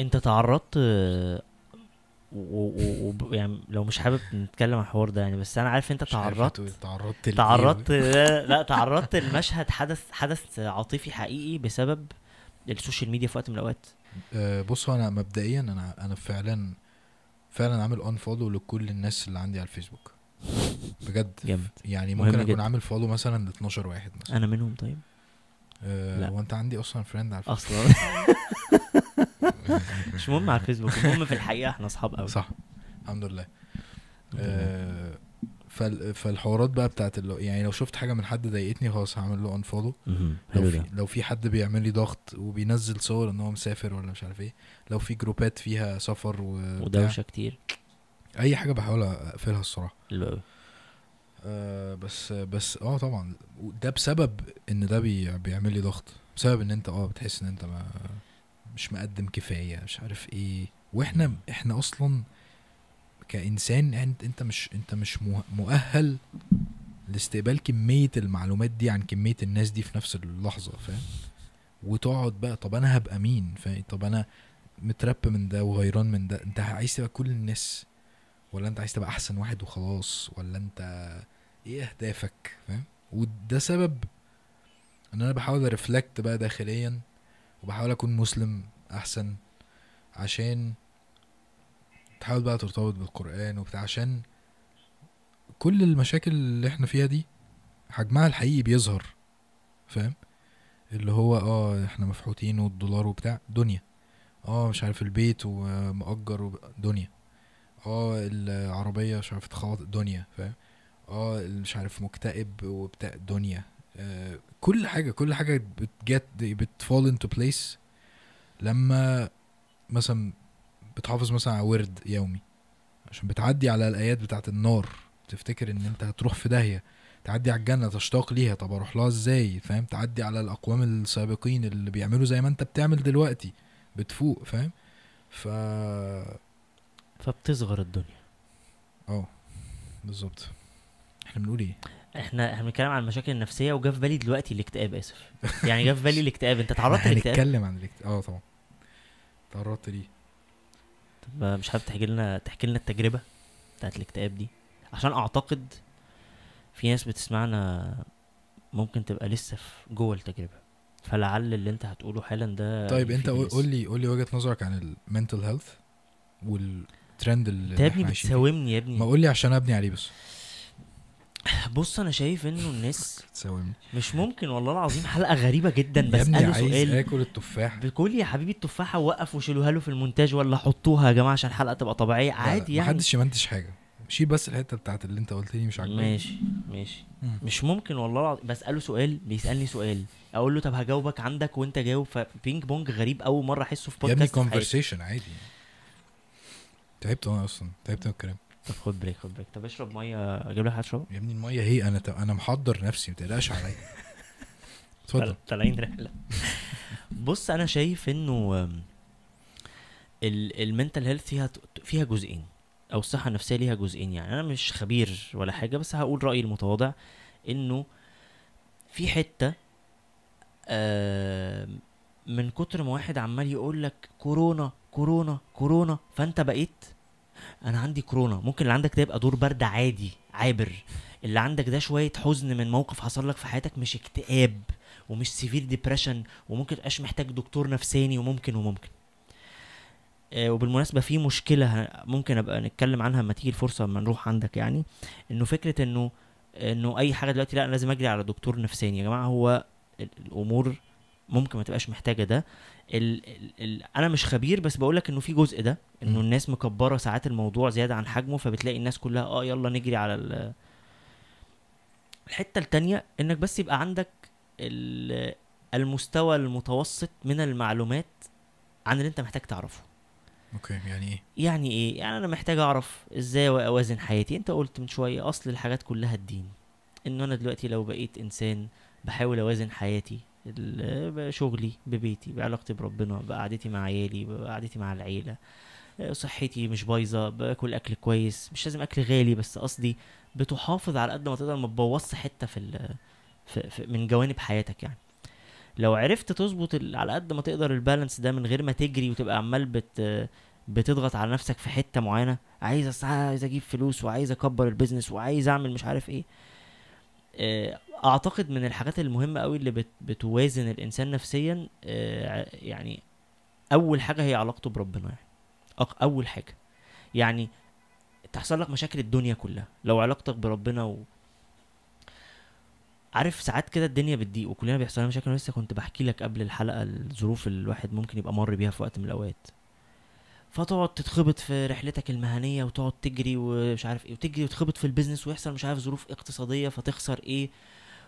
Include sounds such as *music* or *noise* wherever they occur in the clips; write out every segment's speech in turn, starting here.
انت تعرضت آه، و... و... و... يعني لو مش حابب نتكلم عن الحوار ده يعني بس انا عارف انت تعرضت إيه، تعرضت تعرضت لا تعرضت لمشهد حدث حدث عاطفي حقيقي بسبب السوشيال ميديا في وقت من الاوقات آه، بص بصوا انا مبدئيا انا انا فعلا فعلا عامل ان فولو لكل الناس اللي عندي على الفيسبوك بجد جامد يعني ممكن اكون عامل فولو مثلا ل 12 واحد مثلا انا منهم طيب أه لا. وانت عندي اصلا فريند على الفيسبوك اصلا *laughs* *laughs* مش مهم على الفيسبوك المهم في الحقيقه احنا اصحاب قوي صح الحمد لله آه، فالحوارات بقى بتاعت اللو يعني لو شفت حاجه من حد ضايقتني خلاص هعمل له انفولو لو في لو في حد بيعمل لي ضغط وبينزل صور ان هو مسافر ولا مش عارف ايه لو في جروبات فيها سفر و ودوشه كتير اي حاجه بحاول اقفلها الصراحه حلو آه بس بس اه طبعا ده بسبب ان ده بي بيعمل لي ضغط بسبب ان انت اه بتحس ان انت ما مش مقدم كفايه مش عارف ايه واحنا احنا اصلا كانسان انت, انت مش انت مش مؤهل لاستقبال كميه المعلومات دي عن كميه الناس دي في نفس اللحظه فاهم وتقعد بقى طب انا هبقى مين فاهم طب انا مترب من ده وغيران من ده انت عايز تبقى كل الناس ولا انت عايز تبقى احسن واحد وخلاص ولا انت ايه اهدافك فاهم وده سبب ان انا بحاول ارفلكت بقى داخليا وبحاول اكون مسلم احسن عشان تحاول بقى ترتبط بالقران وبتاع عشان كل المشاكل اللي احنا فيها دي حجمها الحقيقي بيظهر فاهم اللي هو اه احنا مفحوتين والدولار وبتاع دنيا اه مش عارف البيت ومأجر دنيا اه العربية مش عارف تخاط دنيا فاهم اه مش عارف مكتئب وبتاع دنيا كل حاجه كل حاجه بتجت بتفول انتو بليس لما مثلا بتحافظ مثلا على ورد يومي عشان بتعدي على الايات بتاعت النار تفتكر ان انت هتروح في داهيه تعدي على الجنه تشتاق ليها طب اروح لها ازاي فاهم تعدي على الاقوام السابقين اللي بيعملوا زي ما انت بتعمل دلوقتي بتفوق فاهم ف فبتصغر الدنيا اه بالظبط احنا بنقول ايه احنا احنا بنتكلم عن المشاكل النفسيه وجا في بالي دلوقتي الاكتئاب اسف يعني جا في بالي الاكتئاب انت تعرضت للاكتئاب هنتكلم عن الاكتئاب اه طبعا تعرضت ليه طب مش حابب تحكي لنا تحكي لنا التجربه بتاعت الاكتئاب دي عشان اعتقد في ناس بتسمعنا ممكن تبقى لسه في جوه التجربه فلعل اللي انت هتقوله حالا ده طيب انت قول لي قول لي وجهه نظرك عن المنتل هيلث والترند اللي انت يا ابني بتساومني يا ابني ما قول لي عشان ابني عليه بس بص انا شايف انه الناس مش ممكن والله العظيم حلقه غريبه جدا بساله سؤال اكل التفاح بكل يا حبيبي التفاحه وقف وشيلوها له في المونتاج ولا حطوها يا جماعه عشان الحلقه تبقى طبيعيه عادي يعني محدش يمنتج حاجه شيل بس الحته بتاعت اللي انت قلت لي مش عاجباني ماشي ماشي مش ممكن والله العظيم بساله سؤال بيسالني سؤال اقول له طب هجاوبك عندك وانت جاوب فبينج بونج غريب اول مره احسه في بودكاست يا ابني كونفرسيشن عادي تعبت انا اصلا تعبت من الكلام طب خد بريك خد بريك طب اشرب ميه اجيب لك حاجه اشربها يا ابني الميه هي ايه؟ انا انا محضر نفسي ما تقلقش عليا *laughs* اتفضل طالعين رحله بص انا شايف انه المنتال هيلث فيها فيها جزئين او الصحه النفسيه ليها جزئين يعني انا مش خبير ولا حاجه بس هقول رايي المتواضع انه في حته آه من كتر ما واحد عمال يقول لك كورونا كورونا كورونا فانت بقيت انا عندي كورونا ممكن اللي عندك ده يبقى دور برد عادي عابر اللي عندك ده شويه حزن من موقف حصل لك في حياتك مش اكتئاب ومش سيفير ديبريشن وممكن تبقاش محتاج دكتور نفساني وممكن وممكن آه، وبالمناسبه في مشكله ممكن ابقى نتكلم عنها لما تيجي الفرصه لما نروح عندك يعني انه فكره انه انه اي حاجه دلوقتي لا لازم اجري على دكتور نفساني يا جماعه هو الامور ممكن ما تبقاش محتاجه ده ال ال انا مش خبير بس بقول لك انه في جزء ده انه الناس مكبره ساعات الموضوع زياده عن حجمه فبتلاقي الناس كلها اه يلا نجري على ال الحته الثانيه انك بس يبقى عندك المستوى المتوسط من المعلومات عن اللي انت محتاج تعرفه اوكي يعني ايه يعني ايه يعني انا محتاج اعرف ازاي اوازن حياتي انت قلت من شويه اصل الحاجات كلها الدين ان انا دلوقتي لو بقيت انسان بحاول اوازن حياتي شغلي ببيتي بعلاقتي بربنا بقعدتي مع عيالي بقعدتي مع العيله آه، صحتي مش بايظه باكل اكل كويس مش لازم اكل غالي بس قصدي بتحافظ على قد ما تقدر ما تبوظش حته في, في, في من جوانب حياتك يعني لو عرفت تظبط على قد ما تقدر البالانس ده من غير ما تجري وتبقى عمال بت بتضغط على نفسك في حته معينه عايز عايز اجيب فلوس وعايز اكبر البيزنس وعايز اعمل مش عارف ايه آه، اعتقد من الحاجات المهمه قوي اللي بت بتوازن الانسان نفسيا آه، يعني اول حاجه هي علاقته بربنا يعني اول حاجه يعني تحصل لك مشاكل الدنيا كلها لو علاقتك بربنا و... عارف ساعات كده الدنيا بتضيق وكلنا بيحصل لنا مشاكل لسه كنت بحكي لك قبل الحلقه الظروف اللي الواحد ممكن يبقى مر بيها في وقت من الاوقات فتقعد تتخبط في رحلتك المهنيه وتقعد تجري ومش عارف ايه وتجري وتخبط في البيزنس ويحصل مش عارف ظروف اقتصاديه فتخسر ايه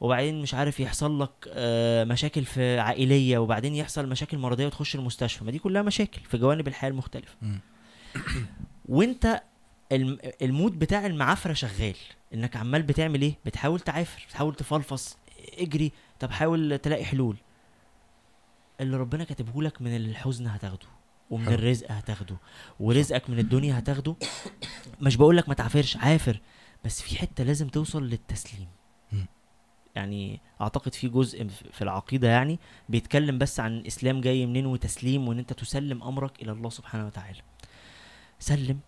وبعدين مش عارف يحصل لك آه، مشاكل في عائليه وبعدين يحصل مشاكل مرضيه وتخش المستشفى ما دي كلها مشاكل في جوانب الحياه المختلفه وانت المود بتاع المعافره شغال انك عمال بتعمل ايه بتحاول تعافر بتحاول تفلفص اجري طب حاول تلاقي حلول اللي ربنا كاتبه لك من الحزن هتاخده ومن الرزق هتاخده ورزقك من الدنيا هتاخده مش بقول لك ما تعافرش عافر بس في حته لازم توصل للتسليم يعني اعتقد في جزء في العقيده يعني بيتكلم بس عن الاسلام جاي منين وتسليم وان انت تسلم امرك الى الله سبحانه وتعالى سلم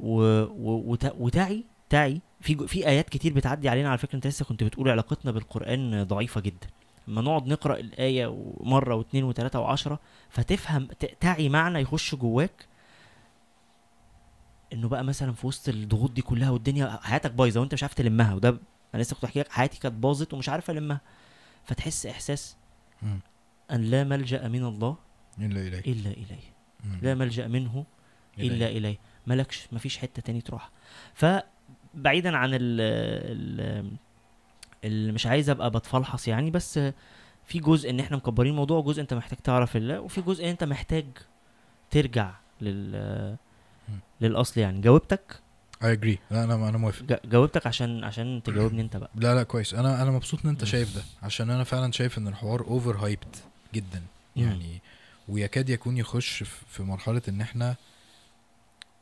و... و... وتعي تعي في في ايات كتير بتعدي علينا على فكره انت لسه كنت بتقول علاقتنا بالقران ضعيفه جدا لما نقعد نقرا الايه مره واثنين وثلاثه وعشرة فتفهم تعي معنى يخش جواك انه بقى مثلا في وسط الضغوط دي كلها والدنيا حياتك بايظه وانت مش عارف تلمها وده انا لسه كنت بحكي لك حياتي كانت باظت ومش عارف المها فتحس احساس ان لا ملجا من الله الا اليه الا اليه لا ملجا منه إليه. الا اليه ملكش مفيش حته تاني تروح فبعيدا عن ال ال مش عايز ابقى بتفلحص يعني بس في جزء ان احنا مكبرين الموضوع وجزء انت محتاج تعرف الله وفي جزء انت محتاج ترجع لل للاصل يعني جاوبتك اي اجري لا انا انا موافق جاوبتك عشان عشان تجاوبني *laughs* انت بقى لا لا كويس انا انا مبسوط ان انت شايف ده عشان انا فعلا شايف ان الحوار اوفر هايبت جدا يعني ويكاد يكون يخش في مرحله ان احنا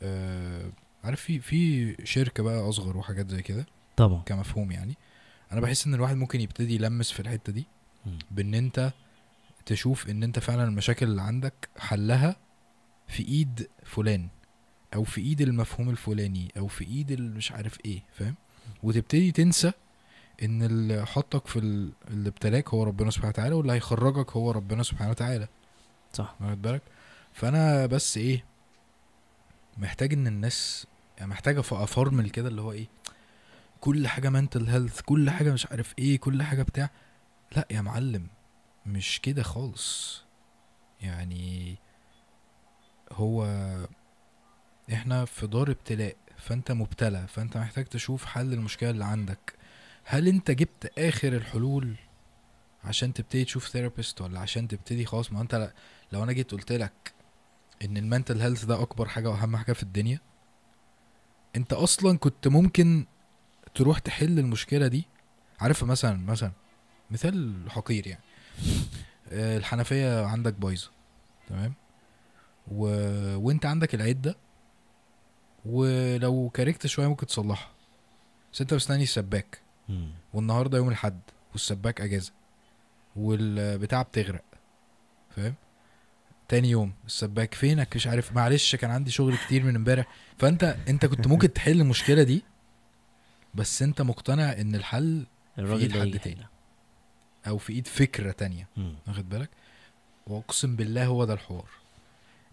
آه عارف في في شركه بقى اصغر وحاجات زي كده طبعا كمفهوم يعني انا بحس ان الواحد ممكن يبتدي يلمس في الحته دي بان انت تشوف ان انت فعلا المشاكل اللي عندك حلها في ايد فلان او في ايد المفهوم الفلاني او في ايد مش عارف ايه فاهم وتبتدي تنسى ان اللي حطك في اللي ابتلاك هو ربنا سبحانه وتعالى واللي هيخرجك هو ربنا سبحانه وتعالى صح واخد بالك فانا بس ايه محتاج ان الناس يعني محتاجه افرمل كده اللي هو ايه كل حاجه منتل هيلث كل حاجه مش عارف ايه كل حاجه بتاع لا يا معلم مش كده خالص يعني هو احنا في دار ابتلاء فانت مبتلى فانت محتاج تشوف حل المشكله اللي عندك هل انت جبت اخر الحلول عشان تبتدي تشوف ثيرابيست ولا عشان تبتدي خلاص ما انت لو انا جيت قلت لك ان المنتل هيلث ده اكبر حاجه واهم حاجه في الدنيا انت اصلا كنت ممكن تروح تحل المشكله دي عارف مثلا مثلا مثال حقير يعني آه، الحنفيه عندك بايظه تمام و... وانت عندك العده ولو كاركت شويه ممكن تصلحها بس انت مستني السباك والنهارده يوم الاحد والسباك اجازه والبتاع بتغرق فاهم تاني يوم السباك فينك مش عارف معلش كان عندي شغل كتير من امبارح فانت انت كنت ممكن تحل المشكله دي بس انت مقتنع ان الحل في ايد حد تاني او في ايد فكره تانية واخد بالك واقسم بالله هو ده الحوار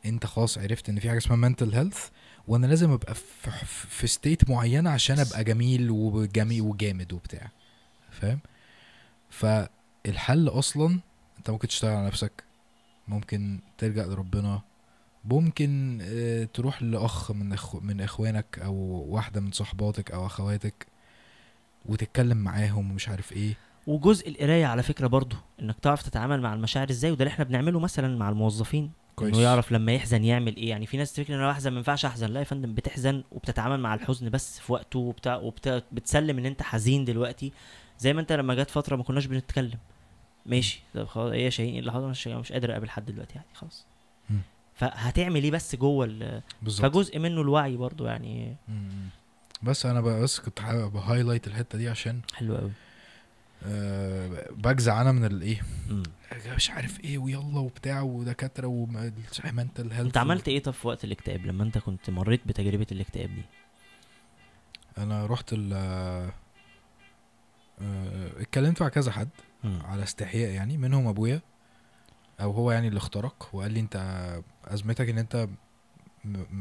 انت خلاص عرفت ان في حاجه اسمها منتل هيلث وانا لازم ابقى في, في ستيت معينه عشان ابقى جميل وجميل وجامد وبتاع فاهم فالحل اصلا انت ممكن تشتغل على نفسك ممكن تلجا لربنا ممكن آه، تروح لاخ من أخو من اخوانك او واحده من صحباتك او اخواتك وتتكلم معاهم ومش عارف ايه وجزء القرايه على فكره برضو انك تعرف تتعامل مع المشاعر ازاي وده اللي احنا بنعمله مثلا مع الموظفين كويس انه يعرف لما يحزن يعمل ايه يعني في ناس تفكر ان انا احزن ما ينفعش احزن لا يا فندم بتحزن وبتتعامل مع الحزن بس في وقته وبتاع وبتسلم ان انت حزين دلوقتي زي ما انت لما جت فتره ما كناش بنتكلم ماشي طب خلاص ايه يا شاهين ايه اللي حصل مش, مش قادر اقابل حد دلوقتي يعني خلاص فهتعمل ايه بس جوه فجزء منه الوعي برضو يعني مم. بس انا بس كنت بهايلايت الحته دي عشان حلو قوي أه بجزع انا من الايه مش عارف ايه ويلا وبتاع ودكاتره وحمانه الهيلث انت عملت ايه طب في وقت الاكتئاب لما انت كنت مريت بتجربه الاكتئاب دي انا رحت ال آه، آه، اتكلمت مع كذا حد مم. على استحياء يعني منهم ابويا او هو يعني اللي اخترق وقال لي انت ازمتك ان انت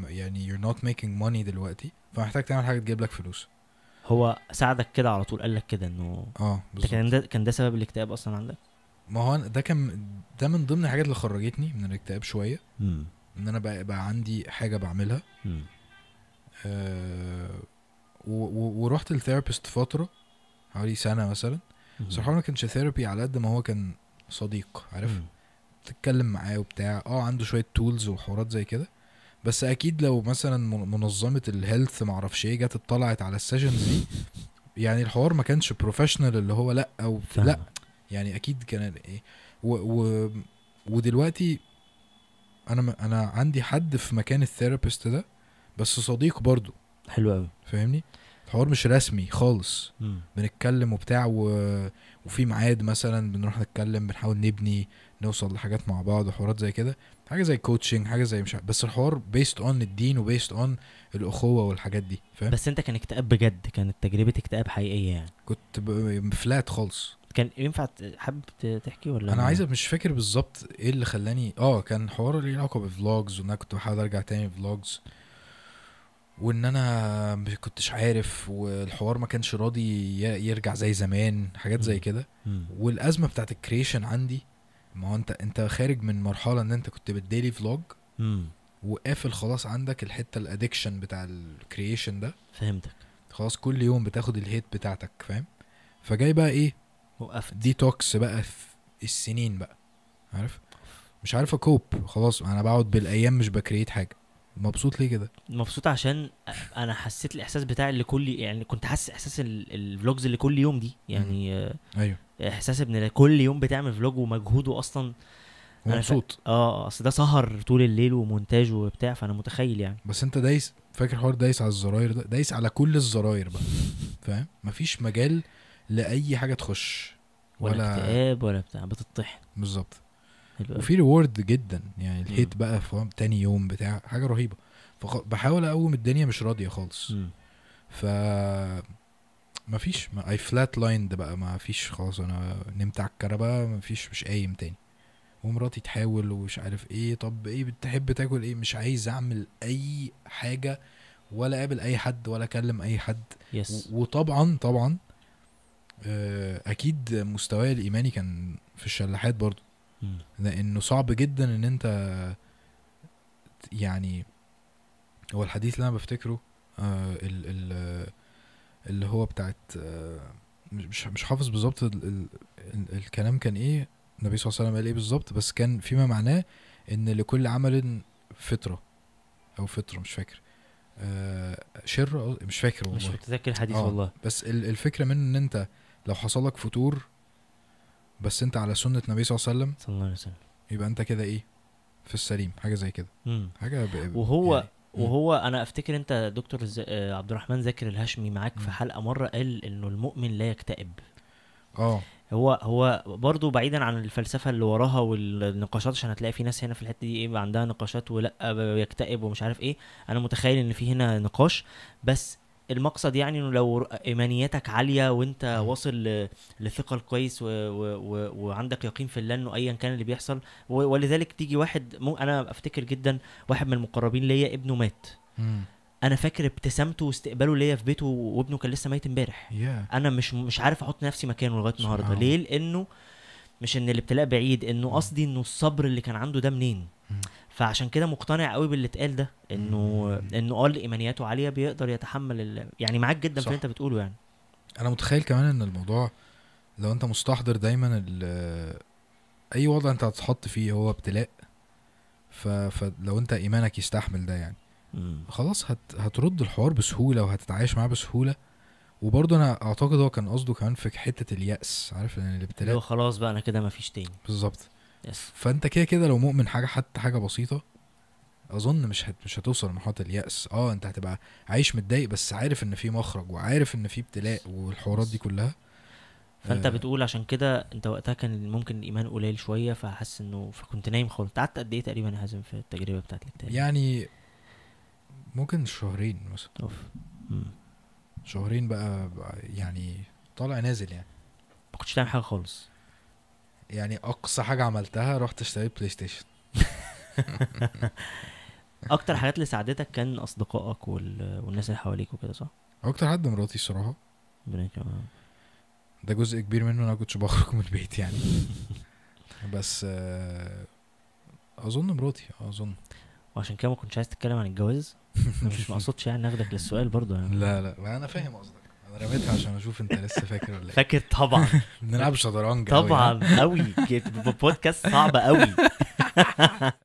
يعني you're not making money دلوقتي فمحتاج تعمل حاجه تجيب لك فلوس هو ساعدك كده على طول قال لك كده انه اه بالظبط كان ده كان ده سبب الاكتئاب اصلا عندك ما هو ده كان ده من ضمن الحاجات اللي خرجتني من الاكتئاب شويه مم. ان انا بقى, بقى عندي حاجه بعملها آه و... و... ورحت للثيرابيست فتره حوالي سنه مثلا بس ما كانش ثيرابي على قد ما هو كان صديق عارف تتكلم معاه وبتاع اه عنده شويه تولز وحوارات زي كده بس اكيد لو مثلا منظمه الهيلث معرفش ايه جت اطلعت على السيشنز دي يعني الحوار ما كانش بروفيشنال اللي هو لا او لا يعني اكيد كان ايه و و ودلوقتي انا انا عندي حد في مكان الثيرابيست ده بس صديق برضه حلو قوي فاهمني الحوار مش رسمي خالص م. بنتكلم وبتاع و وفي ميعاد مثلا بنروح نتكلم بنحاول نبني نوصل لحاجات مع بعض وحوارات زي كده حاجه زي كوتشنج حاجه زي مش بس الحوار بيست اون الدين وبيست اون الاخوه والحاجات دي فاهم بس انت كان اكتئاب بجد كانت تجربه اكتئاب حقيقيه يعني كنت فلات خالص كان ينفع حابب تحكي ولا انا عايز مش فاكر بالظبط ايه اللي خلاني اه كان حوار ليه علاقه بفلوجز وانا كنت بحاول ارجع تاني فلوجز وان انا ما كنتش عارف والحوار ما كانش راضي يرجع زي زمان حاجات زي كده والازمه بتاعت الكريشن عندي ما هو انت انت خارج من مرحله ان انت كنت بالديلي فلوج وقافل خلاص عندك الحته الادكشن بتاع الكريشن ده فهمتك خلاص كل يوم بتاخد الهيت بتاعتك فاهم فجاي بقى ايه وقفت ديتوكس بقى في السنين بقى عارف مش عارف اكوب خلاص انا بقعد بالايام مش بكريت حاجه مبسوط ليه كده مبسوط عشان انا حسيت الاحساس بتاع اللي كل يعني كنت حاسس احساس الفلوجز اللي كل يوم دي يعني آه ايوه احساس ان كل يوم بتعمل فلوج ومجهوده اصلا مبسوط ف... آه،, اه اصل ده سهر طول الليل ومونتاج وبتاع فانا متخيل يعني بس انت دايس فاكر حوار دايس على الزراير ده دايس على كل الزراير بقى فاهم مفيش مجال لاي حاجه تخش ولا, ولا اكتئاب ولا بتاع بتطحن بالظبط وفي ريورد جدا يعني الهيت بقى في تاني يوم بتاع حاجه رهيبه فبحاول اقوم الدنيا مش راضيه خالص م. ف مفيش اي فلات لايند بقى مفيش خلاص انا نمت على ما مفيش مش قايم تاني ومراتي تحاول ومش عارف ايه طب ايه بتحب تاكل ايه مش عايز اعمل اي حاجه ولا اقابل اي حد ولا اكلم اي حد yes. وطبعا طبعا آه، اكيد مستواي الايماني كان في الشلاحات برضو لانه صعب جدا ان انت يعني هو الحديث اللي انا بفتكره آه، اللي هو بتاعت آه، مش مش حافظ بالظبط الكلام كان ايه النبي صلى الله عليه وسلم قال ايه بالظبط بس كان فيما معناه ان لكل عمل فطره او فطره مش فاكر آه، شر مش فاكر والله مش متذكر الحديث آه والله بس الفكره منه ان انت لو حصل لك فتور بس انت على سنه النبي صلى الله عليه وسلم صلى الله عليه وسلم يبقى انت كده ايه في السليم حاجه زي كده حاجه ب... وهو يعني. وهو انا افتكر انت دكتور ز... آه، عبد الرحمن ذاكر الهاشمي معاك في حلقه مره قال انه المؤمن لا يكتئب اه هو هو برضه بعيدا عن الفلسفه اللي وراها والنقاشات عشان هتلاقي في ناس هنا في الحته دي ايه عندها نقاشات ولا يكتئب ومش عارف ايه انا متخيل ان في هنا نقاش بس المقصد يعني انه لو ايمانياتك عاليه وانت واصل لثقل كويس و... و... و... وعندك يقين في الله انه ايا كان اللي بيحصل و... ولذلك تيجي واحد م... انا افتكر جدا واحد من المقربين ليا ابنه مات مم. انا فاكر ابتسامته واستقباله ليا في بيته وابنه كان لسه ميت امبارح yeah. انا مش مش عارف احط نفسي مكانه لغايه النهارده ليه لانه مش ان الابتلاء بعيد انه قصدي انه الصبر اللي كان عنده ده منين مم. فعشان كده مقتنع قوي باللي اتقال ده انه انه قال اه ايمانياته عاليه بيقدر يتحمل يعني معاك جدا صح. في اللي انت بتقوله يعني انا متخيل كمان ان الموضوع لو انت مستحضر دايما اي وضع انت هتتحط فيه هو ابتلاء ف... فلو انت ايمانك يستحمل ده يعني مم. خلاص هت... هترد الحوار بسهوله وهتتعايش معاه بسهوله وبرضه انا اعتقد هو كان قصده كمان في حته الياس عارف يعني الابتلاء هو خلاص بقى انا كده مفيش تاني بالظبط yes. فانت كده كده لو مؤمن حاجه حتى حاجه بسيطه اظن مش هت... مش هتوصل لمرحله الياس اه انت هتبقى عايش متضايق بس عارف ان في مخرج وعارف ان في ابتلاء والحوارات دي كلها فانت آه. بتقول عشان كده انت وقتها كان ممكن الايمان قليل شويه فحاسس انه فكنت نايم خالص قعدت قد ايه تقريبا يا حازم في التجربه بتاعت الاكتئاب يعني ممكن شهرين مثلا اوف شهرين بقى, بقى يعني طالع نازل يعني ما كنتش تعمل حاجه خالص يعني اقصى حاجه عملتها رحت اشتريت بلاي ستيشن *laughs* اكتر حاجات اللي ساعدتك كان اصدقائك وال... والناس اللي حواليك وكده صح اكتر حد مراتي الصراحه ده جزء كبير منه انا كنتش بخرج من البيت يعني *laughs* بس آه، اظن مراتي اظن وعشان كده ما كنتش عايز تتكلم عن الجواز مش *laughs* مقصودش يعني ناخدك للسؤال برضه يعني لا لا ما انا فاهم قصدك انا رميتها عشان اشوف انت لسه فاكر ولا ايه فاكر طبعا بنلعب *laughs* شطرنج طبعا قوي بودكاست صعب قوي *laughs*